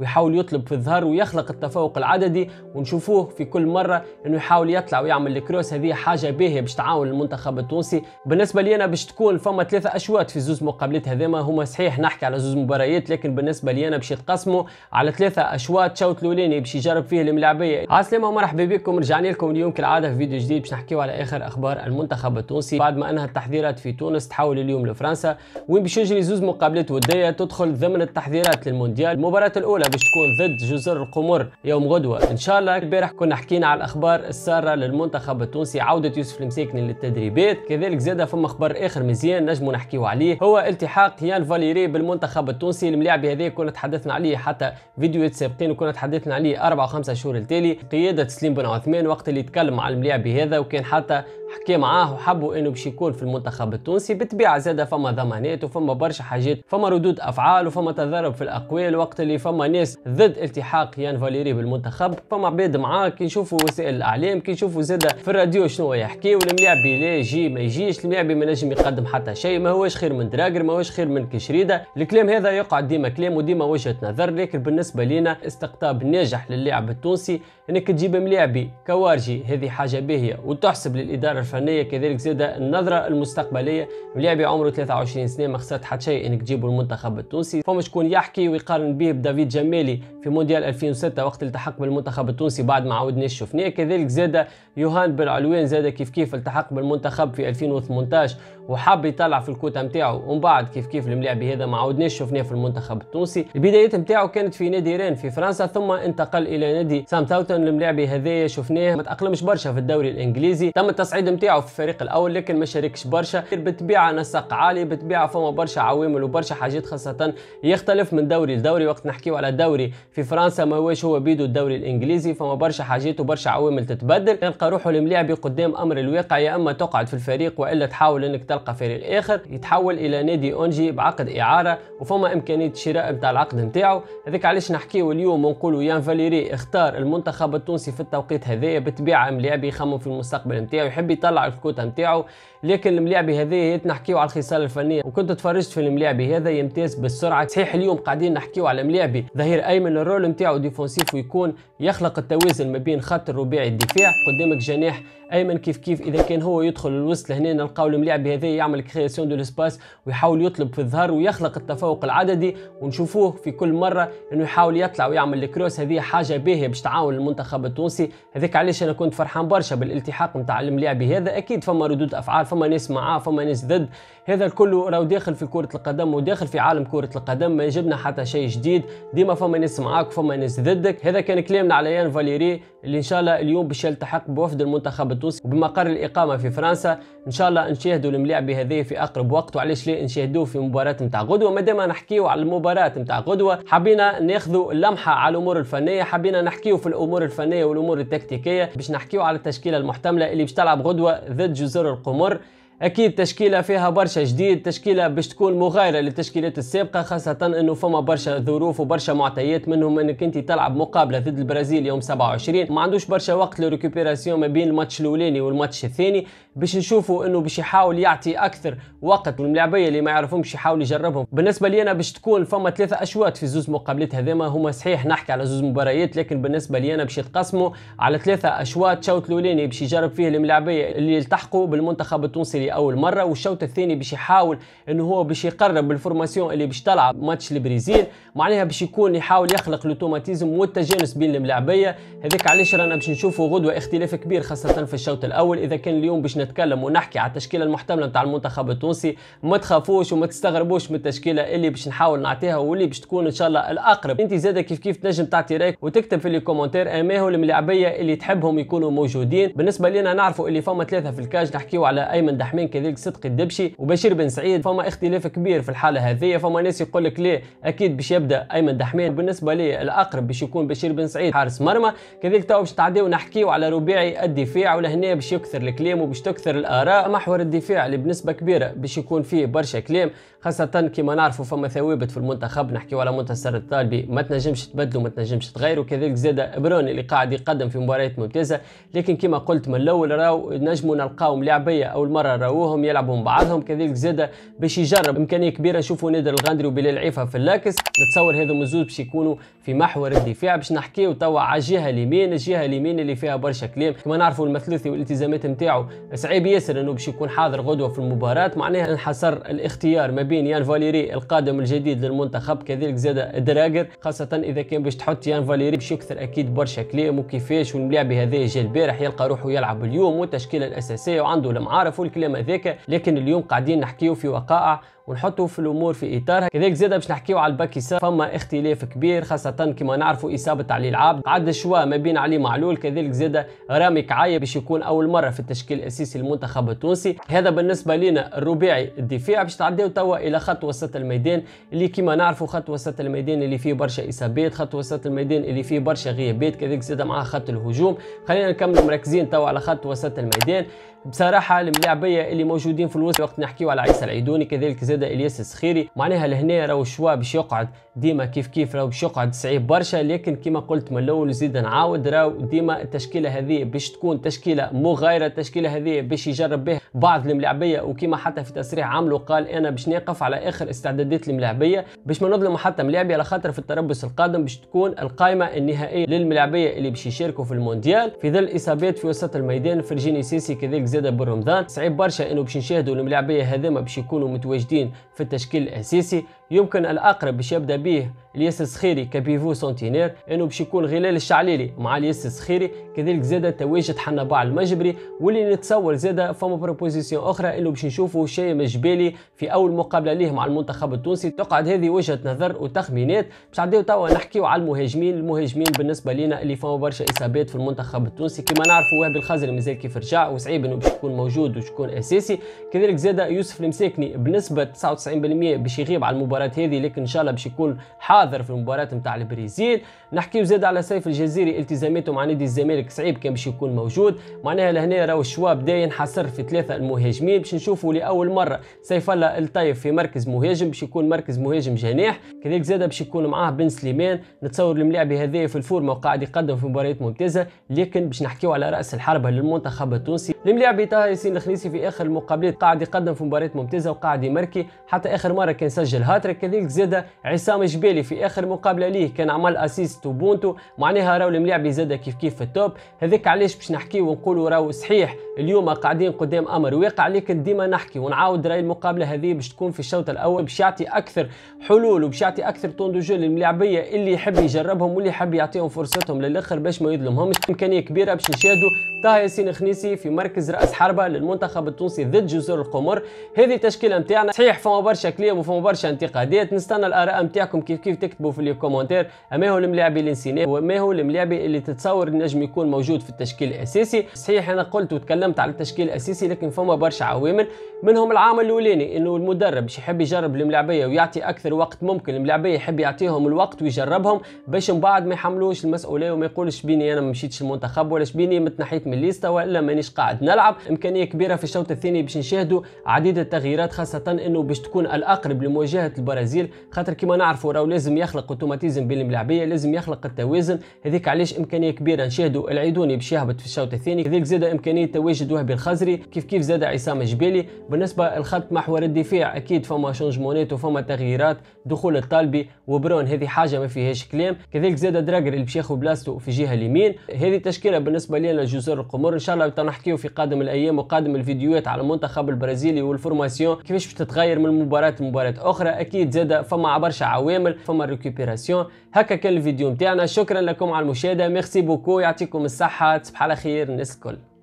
ويحاول يطلب في الظهر ويخلق التفوق العددي ونشوفوه في كل مره انه يحاول يطلع ويعمل الكروس هذه حاجه باهيه باش تعاون المنتخب التونسي بالنسبه لي انا باش تكون فما ثلاثه اشواط في زوز مقابلات هذيما هما صحيح نحكي على زوز مباريات لكن بالنسبه لي انا باش يتقسموا على ثلاثه اشواط شوط الاولاني باش يجرب فيه الملاعبيه عسلامة ومرحبا بكم رجعنا لكم اليوم كالعاده في فيديو جديد باش نحكيو على اخر اخبار المنتخب التونسي بعد ما انها التحذيرات في تونس تحول اليوم لفرنسا وين باش يجري زوز مقابلات وديه تدخل ضمن التحذيرات للمونديال المباراه الاولى باش تكون ضد جزر القمر يوم غدوة إن شاء الله البارح كنا حكينا على الأخبار السارة للمنتخب التونسي عودة يوسف المساكني للتدريبات كذلك زاد فما خبر آخر مزيان نجمو نحكيو عليه هو التحاق يان فاليري بالمنتخب التونسي الملاعب هذا كنا تحدثنا عليه حتى فيديوهات سابقين وكنا تحدثنا عليه اربع وخمسة شهور التالي قيادة سليم بن عثمان وقت اللي تكلم على الملاعب هذا وكان حتى حكي معاه وحبوا انه باش يكون في المنتخب التونسي بالطبيعه زاده فما ضمانات وفما برشا حاجات فما ردود افعال وفما تضارب في الاقوال وقت اللي فما ناس ضد التحاق يان فاليري بالمنتخب فما عباد معاه كي نشوفوا وسائل الاعلام كي نشوفوا زاده في الراديو شنو يحكي والملاعبي لا يجي ما يجيش الملاعبي ما نجم يقدم حتى شيء ما هوش خير من دراجر ما هوش خير من كشريده الكلام هذا يقعد ديما كلام وديما وجهه نظر لكن بالنسبه لنا استقطاب ناجح للاعب التونسي انك تجيب ملاعبي كوارجي هذه حاجه باهيه وتحسب للاداره الإدارة الفنية كذلك زاد النظرة المستقبلية لاعبي عمره 23 سنة ما خسرت حتى شيء إنك تجيبه المنتخب التونسي فما شكون يحكي ويقارن به بدافيد جمالي في مونديال 2006 وقت التحق بالمنتخب التونسي بعد ما عاودناش شفناه كذلك زاد يوهان بن علوان زاد كيف كيف التحق بالمنتخب في 2018 وحب يطلع في الكوتا نتاعو ومن بعد كيف كيف الملاعبي هذا ما عاودناش شفناه في المنتخب التونسي البدايات نتاعو كانت في نادي رين في فرنسا ثم انتقل الى نادي تاوتن الملاعبي هذايا شفناه ما تاقلمش برشا في الدوري الانجليزي تم التصعيد الجهد نتاعو في الفريق الاول لكن ما شاركش برشا بالطبيعه نسق عالي بالطبيعه فما برشا عوامل وبرشا حاجات خاصه يختلف من دوري لدوري وقت نحكيو على دوري في فرنسا ما هوش هو بيدو الدوري الانجليزي فما برشا حاجات وبرشا عوامل تتبدل يلقى روحه الملاعب قدام امر الواقع يا اما تقعد في الفريق والا تحاول انك تلقى فريق اخر يتحول الى نادي اونجي بعقد اعاره وفما امكانيه شراء نتاع العقد نتاعو هذاك علاش نحكيو اليوم ونقولوا يان فاليري اختار المنتخب التونسي في التوقيت هذايا بالطبيعه ملاعب يخمم في المستقبل نتاعو يحب يطلع الكوتا نتاعو لكن هذه هذايا نحكيو على الخصال الفنيه وكنت تفرجت في الملاعب هذا يمتاز بالسرعه صحيح اليوم قاعدين نحكيو على الملاعب ظهير ايمن الرول نتاعو ديفونسيف ويكون يخلق التوازن ما بين خط الرباعي الدفاع قدامك جناح ايمن كيف كيف اذا كان هو يدخل الوسط لهنا نلقاو الملاعب هذا يعمل كرياسيون دو لسباس ويحاول يطلب في الظهر ويخلق التفوق العددي ونشوفوه في كل مره انه يحاول يطلع ويعمل الكروس هذه حاجه باهيه باش تعاون المنتخب التونسي هذاك علاش انا كنت فرحان برشا بالالتحاق نتاع الملاعب بهذا اكيد فما ردود افعال فما ناس معاه فما ناس ضد هذا الكل راهو داخل في كره القدم وداخل في عالم كره القدم ما يجبنا حتى شيء جديد ديما فما ناس معاك وفما ناس ضدك هذا كان كلامنا على يان فاليري اللي ان شاء الله اليوم باش يلتحق بوفد المنتخب التونسي وبمقر الاقامه في فرنسا ان شاء الله نشاهدوا الملاعب هذه في اقرب وقت وعلاش لا نشاهدوه في مباراه نتاع غدوه ما دام نحكيو على المباراه نتاع غدوه حبينا ناخذوا لمحه على الامور الفنيه حبينا نحكيو في الامور الفنيه والامور التكتيكيه باش نحكيو على التشكيله المحتمله اللي باش تلعب غدوه القدوة ذات جزر القمر اكيد تشكيله فيها برشا جديد تشكيله باش تكون مغايره للتشكيلات السابقه خاصه انه فما برشا ظروف وبرشا معطيات منهم انك انت تلعب مقابله ضد البرازيل يوم 27 ما عندوش برشا وقت لريكوبيراسيون ما بين الماتش الاولاني والماتش الثاني باش نشوفوا انه باش يحاول يعطي اكثر وقت للملاعبيه اللي ما يعرفهمش يحاول يجربهم بالنسبه لي انا باش تكون فما ثلاثه اشواط في زوز مقابلات هذيما هما صحيح نحكي على زوز مباريات لكن بالنسبه لي انا باش يتقسموا على ثلاثه اشواط شوط الاولاني باش يجرب فيه الملاعبيه اللي التحقوا بالمنتخب التونسي لاول مره والشوط الثاني باش يحاول انه هو باش يقرب الفورماسيون اللي باش تلعب ماتش البرازيل معناها باش يكون يحاول يخلق الاوتوماتيزم والتجانس بين الملاعبيه هذاك علاش رانا باش نشوفوا غدوه اختلاف كبير خاصه في الشوط الاول اذا كان اليوم باش نتكلم ونحكي على التشكيله المحتمله نتاع المنتخب التونسي ما تخافوش وما تستغربوش من التشكيله اللي باش نحاول نعطيها واللي باش تكون ان شاء الله الاقرب انت زاده كيف كيف تنجم تعطي رايك وتكتب في لي كومونتير اماهو الملاعبيه اللي تحبهم يكونوا موجودين بالنسبه لنا نعرفوا اللي فما ثلاثه في الكاج نحكيو على ايمن دحمي الرحمن كذلك صدقي الدبشي وبشير بن سعيد فما اختلاف كبير في الحاله هذه فما ناس يقول لك ليه اكيد باش يبدا ايمن دحمان بالنسبه لي الاقرب باش يكون بشير بن سعيد حارس مرمى كذلك تو باش تعديو نحكيو على رباعي الدفاع ولهنا باش يكثر الكلام وباش تكثر الاراء محور الدفاع اللي بنسبه كبيره باش يكون فيه برشا كلام خاصه كما نعرفوا فما ثوابت في المنتخب نحكيو على منتصر الطالبي ما تنجمش تبدلو ما تنجمش تغيرو كذلك زاد بروني اللي قاعد يقدم في مباريات ممتازه لكن كما قلت من الاول راهو نجموا نلقاو ملاعبيه اول مره راوهم يلعبوا مع بعضهم كذلك زاده باش يجرب امكانيه كبيره نشوفوا نادر الغندري وبلال عيفه في اللاكس نتصور هذو الزوز باش يكونوا في محور الدفاع باش نحكيو توا على الجهه اليمين الجهه اليمين اللي فيها برشا كلام كما نعرفوا المثلثي والالتزامات نتاعو صعيب ياسر انه باش يكون حاضر غدوه في المباراه معناها انحصر الاختيار ما بين يان فاليري القادم الجديد للمنتخب كذلك زاده دراجر خاصه اذا كان باش تحط يان فاليري باش يكثر اكيد برشا كلام وكيفاش والملاعب هذا جا البارح يلقى روحه يلعب اليوم والتشكيله الاساسيه وعنده المعارف والكلام هذاك لكن اليوم قاعدين نحكيو في وقائع ونحطوا في الامور في اطارها كذلك زاد باش نحكيو على الباك سا فما اختلاف كبير خاصه كما نعرفوا اصابه علي العابد عاد شوا ما بين علي معلول كذلك زاد رامي كعايه باش يكون اول مره في التشكيل الاساسي للمنتخب التونسي هذا بالنسبه لنا الرباعي الدفاع باش تعديو توا الى خط وسط الميدان اللي كما نعرفوا خط وسط الميدان اللي فيه برشا اصابات خط وسط الميدان اللي فيه برشا غيابات كذلك زاد معاه خط الهجوم خلينا نكمل مركزين توا على خط وسط الميدان بصراحه الملاعبيه اللي موجودين في الوسط وقت نحكيو على عيسى العيدوني كذلك زاد زاده الياس السخيري معناها لهنا راهو الشوا باش يقعد ديما كيف كيف راهو باش يقعد صعيب برشا لكن كما قلت من الاول وزيد نعاود راهو ديما التشكيله هذه باش تكون تشكيله مغايره التشكيله هذه باش يجرب بها بعض الملاعبيه وكما حتى في تصريح عمله قال انا باش نقف على اخر استعدادات الملاعبيه باش ما نظلم حتى ملاعبي على خاطر في التربص القادم باش تكون القائمه النهائيه للملاعبيه اللي باش يشاركوا في المونديال في ظل اصابات في وسط الميدان فرجيني سيسي كذلك زاد بالرمضان صعيب برشا انه باش نشاهدوا الملاعبيه هذوما باش يكونوا متواجدين في التشكيل الأساسي يمكن الاقرب باش يبدا به الياس السخيري كبيفو سنتينير انه باش يكون غلال الشعليلي مع الياس السخيري كذلك زاد تواجد حنا باع المجبري واللي نتصور زاد فما بروبوزيسيون اخرى انه باش نشوفوا شيء مجبالي في اول مقابله ليه مع المنتخب التونسي تقعد هذه وجهه نظر وتخمينات باش عديو توا نحكيو على المهاجمين المهاجمين بالنسبه لنا اللي فما برشا اصابات في المنتخب التونسي كما نعرفوا وهبي الخزري مازال كيف رجع وصعيب انه باش يكون موجود وشكون اساسي كذلك زاد يوسف المساكني بنسبه 99% باش يغيب على المباراه المباراة هذه لكن ان شاء الله باش يكون حاضر في المباراة نتاع البرازيل نحكيو زاد على سيف الجزيري التزاماته مع نادي الزمالك صعيب كان باش يكون موجود معناها لهنا راهو الشوا بدا ينحصر في ثلاثة المهاجمين باش نشوفوا لأول مرة سيف الله الطيب في مركز مهاجم باش يكون مركز مهاجم جناح كذلك زاد باش يكون معاه بن سليمان نتصور الملاعب هذايا في الفورمه وقاعد يقدم في مباريات ممتازه لكن باش نحكيو على راس الحربه للمنتخب التونسي الملاعب تاع ياسين الخنيسي في اخر المقابلات قاعد يقدم في مباريات ممتازه وقاعد يمركي حتى اخر مره كان سجل هات هاتريك كذلك زاد عصام جبالي في اخر مقابله ليه كان عمل اسيست وبونتو معناها راهو الملاعب زاد كيف كيف في التوب هذاك علاش باش نحكي ونقولوا راهو صحيح اليوم قاعدين قدام امر واقع لكن ديما نحكي ونعاود راي المقابله هذه باش تكون في الشوط الاول باش يعطي اكثر حلول وباش يعطي اكثر طون دو جو للملاعبيه اللي يحب يجربهم واللي يحب يعطيهم فرصتهم للاخر باش ما يظلمهمش امكانيه كبيره باش نشاهدوا طه ياسين خنيسي في مركز راس حربه للمنتخب التونسي ضد جزر القمر هذه التشكيله نتاعنا صحيح فما برشا كلام وفما برشا انتقاد الحلقه نستنى الاراء نتاعكم كيف كيف تكتبوا في لي كومونتير اما هو الملاعب اللي نسيناه وما هو الملاعب اللي تتصور النجم يكون موجود في التشكيل الاساسي صحيح انا قلت وتكلمت على التشكيل الاساسي لكن فما برشا عوامل منهم العامل الاولاني انه المدرب باش يحب يجرب الملاعبيه ويعطي اكثر وقت ممكن الملاعبيه يحب يعطيهم الوقت ويجربهم باش من بعد ما يحملوش المسؤوليه وما يقولش بيني انا ما مشيتش المنتخب ولا بيني متنحيت من الليستا ولا مانيش قاعد نلعب امكانيه كبيره في الشوط الثاني باش نشاهدوا عديد التغييرات خاصه انه باش تكون الاقرب لمواجهه البرازيل خاطر كيما نعرفوا راهو لازم يخلق اوتوماتيزم بين الملاعبيه لازم يخلق التوازن هذيك علاش امكانيه كبيره نشاهدوا العيدوني باش يهبط في الشوط الثاني كذلك زاد امكانيه تواجد وهبي الخزري كيف كيف زاد عصام جبالي بالنسبه للخط محور الدفاع اكيد فما شونجمونات وفما تغييرات دخول الطالبي وبرون هذه حاجه ما فيهاش كلام كذلك زاد دراجر اللي باش ياخذ في جهه اليمين هذه تشكيله بالنسبه لنا لجزر القمر ان شاء الله تنحكيو في قادم الايام وقادم الفيديوهات على المنتخب البرازيلي والفورماسيون كيفاش باش تتغير من مباراه لمباراه اخرى اكيد جديد زاد فما برشا عوامل فما ريكوبيراسيون هكا كان الفيديو نتاعنا شكرا لكم على المشاهده ميرسي بوكو يعطيكم الصحه تصبح على خير الناس الكل